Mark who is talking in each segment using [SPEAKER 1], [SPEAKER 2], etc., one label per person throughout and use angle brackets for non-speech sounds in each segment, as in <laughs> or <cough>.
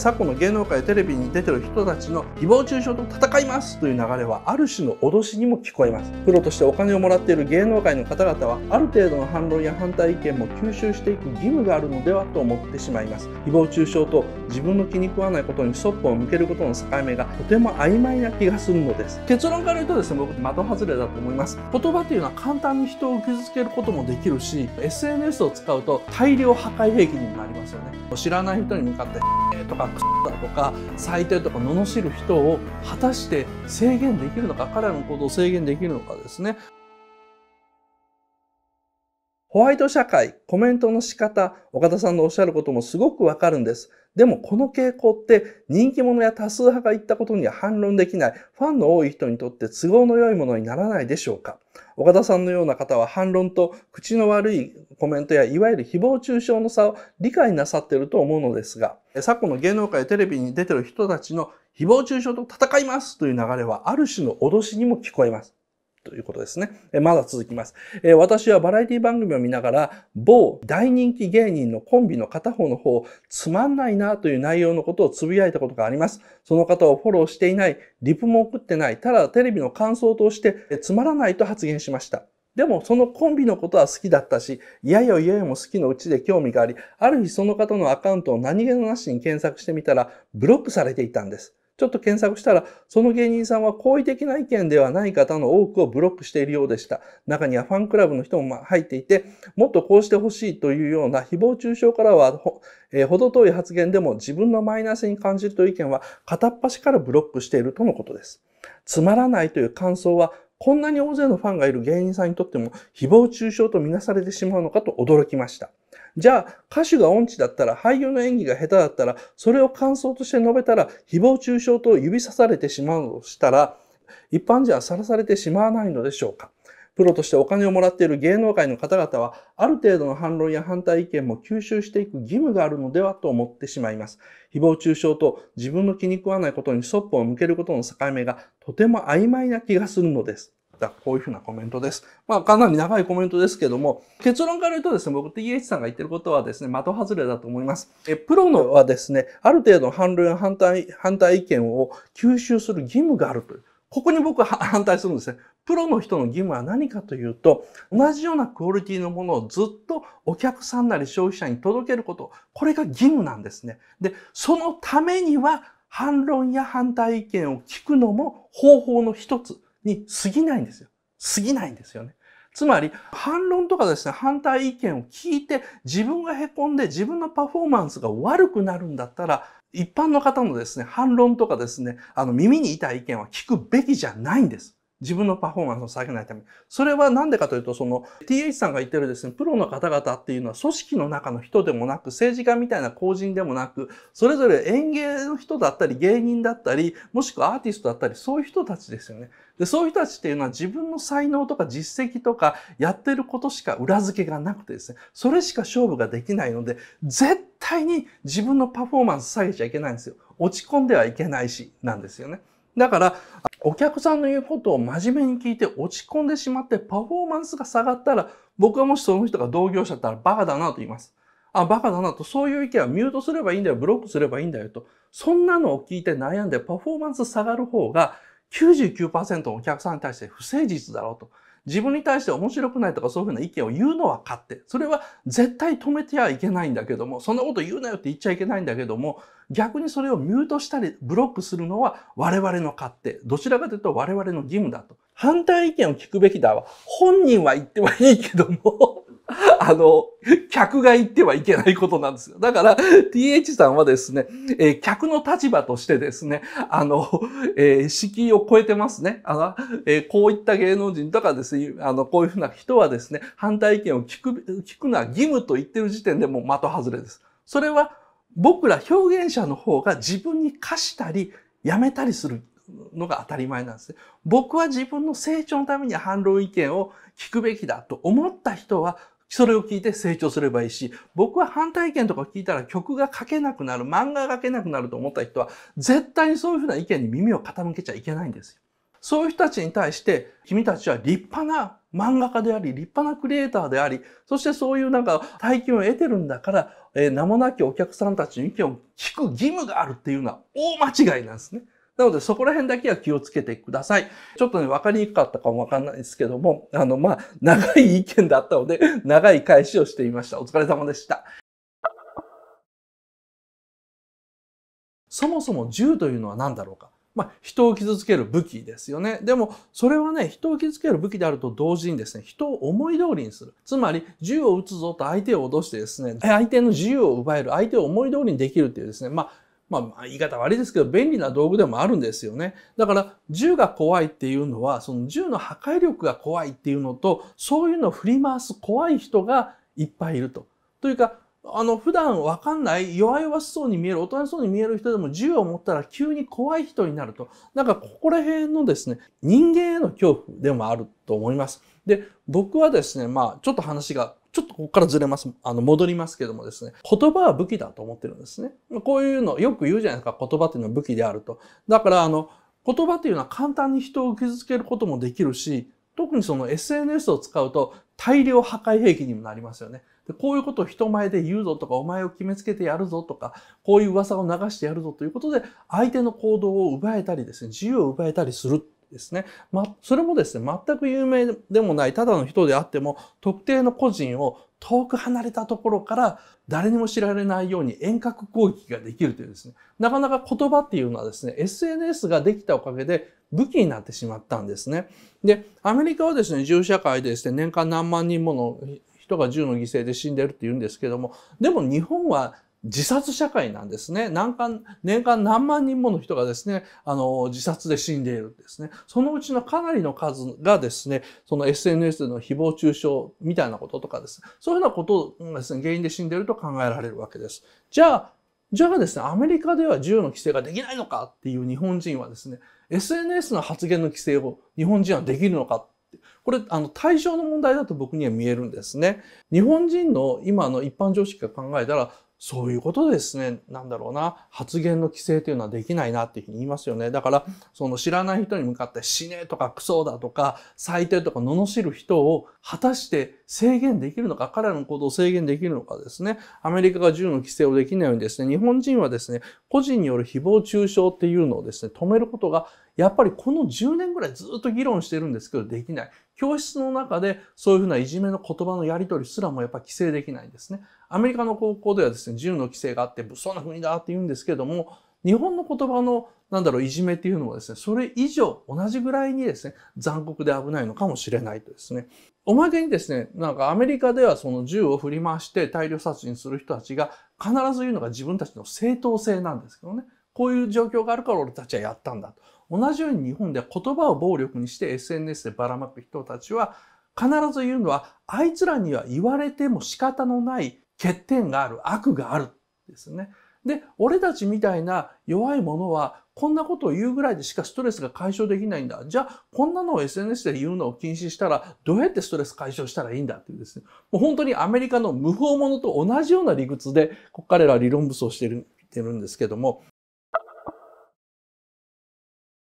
[SPEAKER 1] 昨今の芸能界テレビに出てる人たちの誹謗中傷と戦いますという流れはある種の脅しにも聞こえますプロとしてお金をもらっている芸能界の方々はある程度の反論や反対意見も吸収していく義務があるのではと思ってしまいます誹謗中傷と自分の気に食わないことにストップを向けることの境目がとても曖昧な気がするのです結論から言うとですね僕的外れだと思います言葉というのは簡単に人を傷つけることもできるし SNS を使うと大量破壊兵器にもなりますよね知らない人に向かって「<laughs> とか「だとか「最低」とか罵る人を果たして制限できるのか彼らの行動を制限できるのかですね。ホワイト社会コメントの仕方岡田さんのおっしゃることもすごくわかるんです。でもこの傾向って人気者や多数派が言ったことには反論できないファンの多い人にとって都合の良いものにならないでしょうか岡田さんのような方は反論と口の悪いコメントやいわゆる誹謗中傷の差を理解なさっていると思うのですが、昨今の芸能界やテレビに出てる人たちの誹謗中傷と戦いますという流れはある種の脅しにも聞こえます。ということですね。えまだ続きます、え私はバラエティ番組を見ながら、某大人気芸人のコンビの片方の方、つまんないなという内容のことをつぶやいたことがあります。その方をフォローしていない、リプも送ってない、ただテレビの感想として、えつまらないと発言しました。でもそのコンビのことは好きだったし、いやよいやよも好きのうちで興味があり、ある日その方のアカウントを何気のなしに検索してみたら、ブロックされていたんです。ちょっと検索したら、その芸人さんは好意的な意見ではない方の多くをブロックしているようでした。中にはファンクラブの人も入っていて、もっとこうしてほしいというような誹謗中傷からはほ、えー、程遠い発言でも自分のマイナスに感じるという意見は片っ端からブロックしているとのことです。つまらないという感想は、こんなに大勢のファンがいる芸人さんにとっても誹謗中傷とみなされてしまうのかと驚きました。じゃあ、歌手が音痴だったら、俳優の演技が下手だったら、それを感想として述べたら、誹謗中傷と指さされてしまうとしたら、一般人はさらされてしまわないのでしょうかプロとしてお金をもらっている芸能界の方々は、ある程度の反論や反対意見も吸収していく義務があるのではと思ってしまいます。誹謗中傷と自分の気に食わないことにそっぽを向けることの境目がとても曖昧な気がするのです。たこういうふうなコメントです。まあ、かなり長いコメントですけども、結論から言うとですね、僕と EH さんが言ってることはですね、的外れだと思います。えプロのはですね、ある程度反論反対、反対意見を吸収する義務があるという。ここに僕は反対するんですね。プロの人の義務は何かというと、同じようなクオリティのものをずっとお客さんなり消費者に届けること、これが義務なんですね。で、そのためには反論や反対意見を聞くのも方法の一つ。に過ぎないんですよ。過ぎないんですよね。つまり、反論とかですね、反対意見を聞いて、自分が凹んで自分のパフォーマンスが悪くなるんだったら、一般の方のですね、反論とかですね、あの、耳に痛い意見は聞くべきじゃないんです。自分のパフォーマンスを下げないために。それは何でかというと、その TH さんが言ってるですね、プロの方々っていうのは組織の中の人でもなく、政治家みたいな公人でもなく、それぞれ演芸の人だったり、芸人だったり、もしくはアーティストだったり、そういう人たちですよね。で、そういう人たちっていうのは自分の才能とか実績とかやってることしか裏付けがなくてですね、それしか勝負ができないので、絶対に自分のパフォーマンス下げちゃいけないんですよ。落ち込んではいけないし、なんですよね。だから、お客さんの言うことを真面目に聞いて落ち込んでしまってパフォーマンスが下がったら、僕はもしその人が同業者だったらバカだなと言います。あ、バカだなと、そういう意見はミュートすればいいんだよ、ブロックすればいいんだよと。そんなのを聞いて悩んでパフォーマンス下がる方が99%のお客さんに対して不誠実だろうと。自分に対して面白くないとかそういうふうな意見を言うのは勝手。それは絶対止めてはいけないんだけども、そんなこと言うなよって言っちゃいけないんだけども、逆にそれをミュートしたりブロックするのは我々の勝手。どちらかというと我々の義務だと。反対意見を聞くべきだわ。本人は言ってはいいけども <laughs> あの、客が言ってはいけないことなんですよ。だから、TH さんはですね、えー、客の立場としてですね、あの、えー、敷居を超えてますね。あの、えー、こういった芸能人とかですね、あの、こういうふうな人はですね、反対意見を聞く、聞くのは義務と言ってる時点でもう的外れです。それは、僕ら表現者の方が自分に課したり、やめたりするのが当たり前なんですね。僕は自分の成長のために反論意見を聞くべきだと思った人は、それを聞いて成長すればいいし、僕は反対意見とか聞いたら曲が書けなくなる、漫画が書けなくなると思った人は、絶対にそういうふうな意見に耳を傾けちゃいけないんですよ。そういう人たちに対して、君たちは立派な漫画家であり、立派なクリエイターであり、そしてそういうなんか大金を得てるんだから、えー、名もなきお客さんたちの意見を聞く義務があるっていうのは大間違いなんですね。なので、そこら辺だけは気をつけてください。ちょっとね、わかりにくかったかもわかんないですけども、あの、まあ、長い意見だったので、<laughs> 長い返しをしてみました。お疲れ様でした。そもそも銃というのは何だろうか。まあ、人を傷つける武器ですよね。でも、それはね、人を傷つける武器であると同時にですね、人を思い通りにする。つまり、銃を撃つぞと相手を脅してですね、相手の自由を奪える、相手を思い通りにできるっていうですね、まあ、まあ、言い方悪いですけど、便利な道具でもあるんですよね。だから、銃が怖いっていうのは、その銃の破壊力が怖いっていうのと、そういうのを振り回す怖い人がいっぱいいると。というか、あの、普段わかんない、弱々しそうに見える、大人しそうに見える人でも銃を持ったら急に怖い人になると。なんか、ここら辺のですね、人間への恐怖でもあると思います。で、僕はですね、まあ、ちょっと話がちょっとここからずれます。あの、戻りますけどもですね、言葉は武器だと思ってるんですね。こういうの、よく言うじゃないですか、言葉っていうのは武器であると。だから、あの、言葉っていうのは簡単に人を傷つけることもできるし、特にその SNS を使うと大量破壊兵器にもなりますよね。でこういうことを人前で言うぞとか、お前を決めつけてやるぞとか、こういう噂を流してやるぞということで、相手の行動を奪えたりですね、自由を奪えたりするですね、ま、それもですね全く有名でもないただの人であっても特定の個人を遠く離れたところから誰にも知られないように遠隔攻撃ができるというですね、なかなか言葉っていうのはですね、SNS ができたおかげで武器になってしまったんですね。で、アメリカはですね、銃社会でですね、年間何万人もの人が銃の犠牲で死んでるって言うんですけども、でも日本は自殺社会なんですね。年間、年間何万人もの人がですね、あの、自殺で死んでいるんですね。そのうちのかなりの数がですね、その SNS の誹謗中傷みたいなこととかですね、そういうようなことがですね、原因で死んでいると考えられるわけです。じゃあ、じゃあですね、アメリカでは銃の規制ができないのかっていう日本人はですね、SNS の発言の規制を日本人はできるのかこれ、あの、対象の問題だと僕には見えるんですね。日本人の今の一般常識が考えたら、そういうことですね、なんだろうな、発言の規制というのはできないなっていうふうに言いますよね。だから、その知らない人に向かって死ねとかクソだとか最低とか罵る人を果たして制限できるのか、彼らの行動を制限できるのかですね。アメリカが銃の規制をできないようにですね、日本人はですね、個人による誹謗中傷っていうのをですね、止めることがやっぱりこの10年ぐらいずっと議論してるんですけど、できない。教室の中でそういうふうないじめの言葉のやり取りすらもやっぱ規制できないんですね。アメリカの高校ではですね、銃の規制があって物騒な国だって言うんですけども、日本の言葉の、なんだろう、いじめっていうのはですね、それ以上、同じぐらいにですね、残酷で危ないのかもしれないとですね。おまけにですね、なんかアメリカではその銃を振り回して大量殺人する人たちが必ず言うのが自分たちの正当性なんですけどね。こういう状況があるから俺たちはやったんだと。同じように日本では言葉を暴力にして SNS でばらまく人たちは必ず言うのは、あいつらには言われても仕方のない欠点がある、悪があるですね。で、俺たちみたいな弱いものは、こんなことを言うぐらいでしかストレスが解消できないんだ。じゃあ、こんなのを SNS で言うのを禁止したら、どうやってストレス解消したらいいんだっていうですね。もう本当にアメリカの無法者と同じような理屈で、彼らは理論武装してるてるんですけども、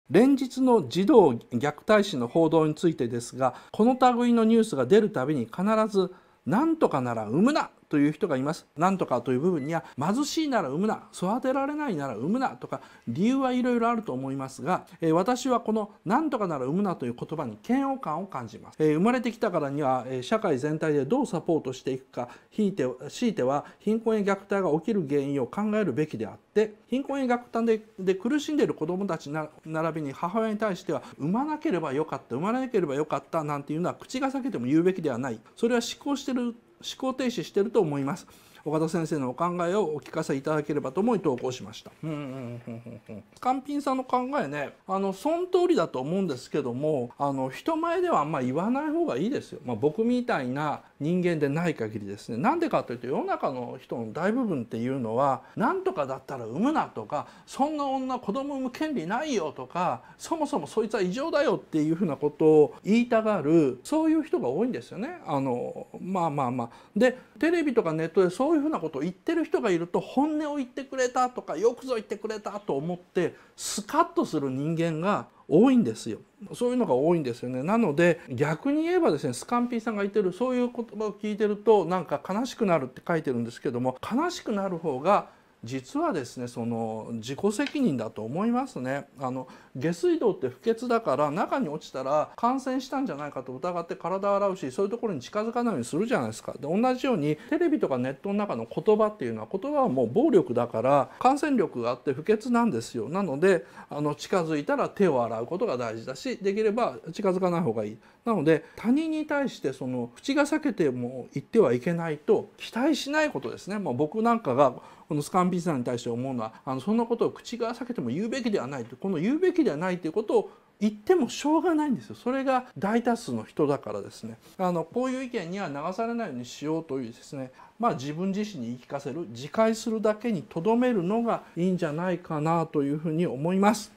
[SPEAKER 1] 連日の児童虐待死の報道についてですが、この類のニュースが出るたびに必ず、なんとかなら産むなという人がいますなんとかという部分には貧しいなら産むな育てられないなら産むなとか理由はいろいろあると思いますが、え私はこのなんとかなら産むなという言葉に嫌悪感を感じます、え生まれてきたからには、え社会全体でどうサポートしていくかひいて強いては貧困や虐待が起きる原因を考えるべきであって貧困や虐待で苦しんでいる子どもたち並びに母親に対しては産まなければよかった産まなければよかったなんていうのは口が裂けても言うべきではないそれは思考してる思考停止してると思います岡田先生のお考えをお聞かせいただければと思い投稿しました。うんうんうんうん。カンピンさんの考えね、あの、その通りだと思うんですけども、あの、人前ではあんま言わない方がいいですよ。まあ、僕みたいな人間でない限りですねなんでかというと世の中の人の大部分っていうのは何とかだったら産むなとかそんな女子供産む権利ないよとかそもそもそいつは異常だよっていうふうなことを言いたがるそういう人が多いんですよね。あのまあまあまあ、でテレビとかネットでそういうふうなことを言ってる人がいると本音を言ってくれたとかよくぞ言ってくれたと思ってスカッとする人間が多いんですよそういうのが多いんですよねなので逆に言えばですねスカンピーさんが言ってるそういう言葉を聞いてるとなんか悲しくなるって書いてるんですけども悲しくなる方が実はですねその自己責任だと思いますねあの下水道って不潔だから中に落ちたら感染したんじゃないかと疑って体洗うしそういうところに近づかないようにするじゃないですかで同じようにテレビとかネットの中の言葉っていうのは言葉はもう暴力だから感染力があって不潔なんですよなのであの近づいたら手を洗うことが大事だしできれば近づかない方がいいなので他人に対してその口が裂けても言ってはいけないと期待しないことですね、もう僕なんかがこのスカンピーさんに対して思うのはあのそんなことを口が裂けても言うべきではないとこの言うべきではないということを言ってもしょうがないんですよそれが大多数の人だからですねあのこういう意見には流されないようにしようというですねまあ自分自身に言い聞かせる自戒するだけにとどめるのがいいんじゃないかなというふうに思います。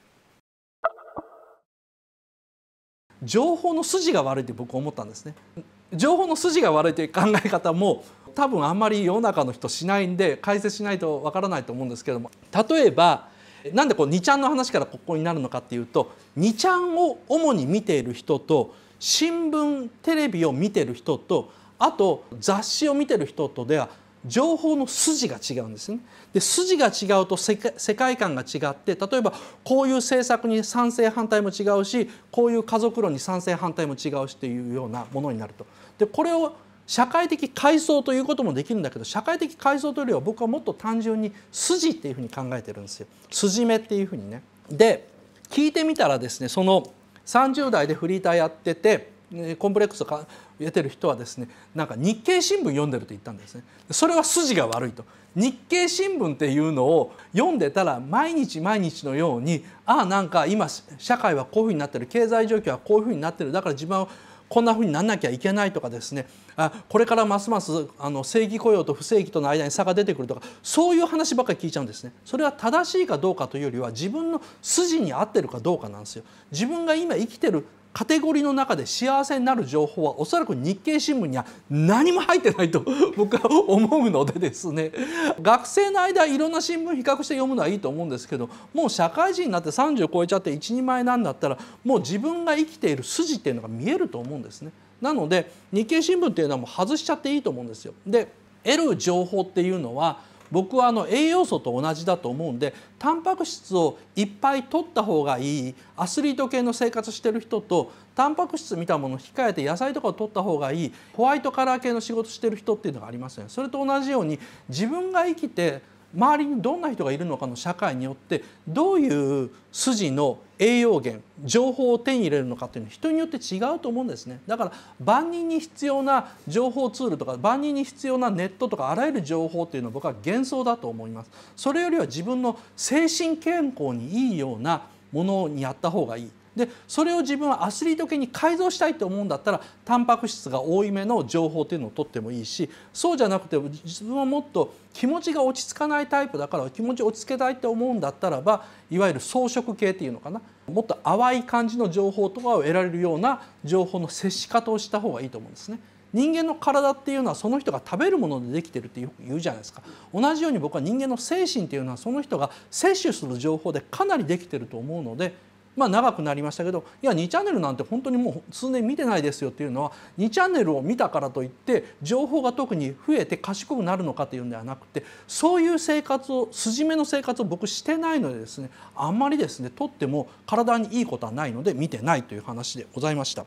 [SPEAKER 1] 情報の筋が悪いって僕思ったんですね情報の筋が悪いという考え方も多分あんまり世の中の人しないんで解説しないとわからないと思うんですけども例えばなんでこう2ちゃんの話からここになるのかっていうと2ちゃんを主に見ている人と新聞テレビを見てる人とあと雑誌を見てる人とでは情報の筋が違うんですねで筋が違うと世界観が違って例えばこういう政策に賛成反対も違うしこういう家族論に賛成反対も違うしというようなものになると。でこれを社会的階層ということもできるんだけど社会的階層というよりは僕はもっと単純に筋っていうふうに考えてるんですよ筋目っていうふうにね。で聞いてみたらですねその30代でフリーターやっててコンプレックスをか得てる人はですねなんか日経新聞読んでると言ったんですねそれは筋が悪いと日経新聞っていうのを読んでたら毎日毎日のようにああなんか今社会はこういうふうになってる経済状況はこういうふうになってるだから自分はこんなふうにならなきゃいけないとかですねあこれからますますあの正規雇用と不正規との間に差が出てくるとかそういう話ばっかり聞いちゃうんですねそれは正しいかどうかというよりは自分の筋に合ってるかどうかなんですよ自分が今生きてるカテゴリーの中で幸せになる情報はおそらく日経新聞には何も入ってないと僕は思うのでですね学生の間いろんな新聞比較して読むのはいいと思うんですけどもう社会人になって30超えちゃって一人前なんだったらもう自分が生きている筋っていうのが見えると思うんですね。なので日経新聞っていうのはもう外しちゃっていいと思うんですよ。で得る情報っていうのは僕はあの栄養素と同じだと思うんでタンパク質をいっぱい取った方がいいアスリート系の生活してる人とタンパク質見たものを控えて野菜とかを取った方がいいホワイトカラー系の仕事してる人っていうのがありますよね。それと同じように自分が生きて周りにどんな人がいるのかの社会によってどういう筋の栄養源情報を手に入れるのかっていうのは人によって違うと思うんですねだから万人に必要な情報ツールとか万人に必要なネットとかあらゆる情報っていうのは僕は幻想だと思いますそれよりは自分の精神健康にいいようなものにやった方がいいでそれを自分はアスリート系に改造したいと思うんだったらタンパク質が多いめの情報っていうのを取ってもいいしそうじゃなくて自分はもっと気持ちが落ち着かないタイプだから気持ち落ち着けたいって思うんだったらばいわゆる装飾系っていうのかなもっと淡い感じの情報とかを得られるような情報の接し方をした方がいいと思うんですね。人間の体っていうのはその人が食べるものでできてるってよく言うじゃないですか同じように僕は人間の精神っていうのはその人が摂取する情報でかなりできてると思うのでまあ、長くなりましたけどいや2チャンネルなんて本当にもう数年見てないですよっていうのは2チャンネルを見たからといって情報が特に増えて賢くなるのかというんではなくてそういう生活を筋目の生活を僕してないのでですねあんまりですねとっても体にいいことはないので見てないという話でございました。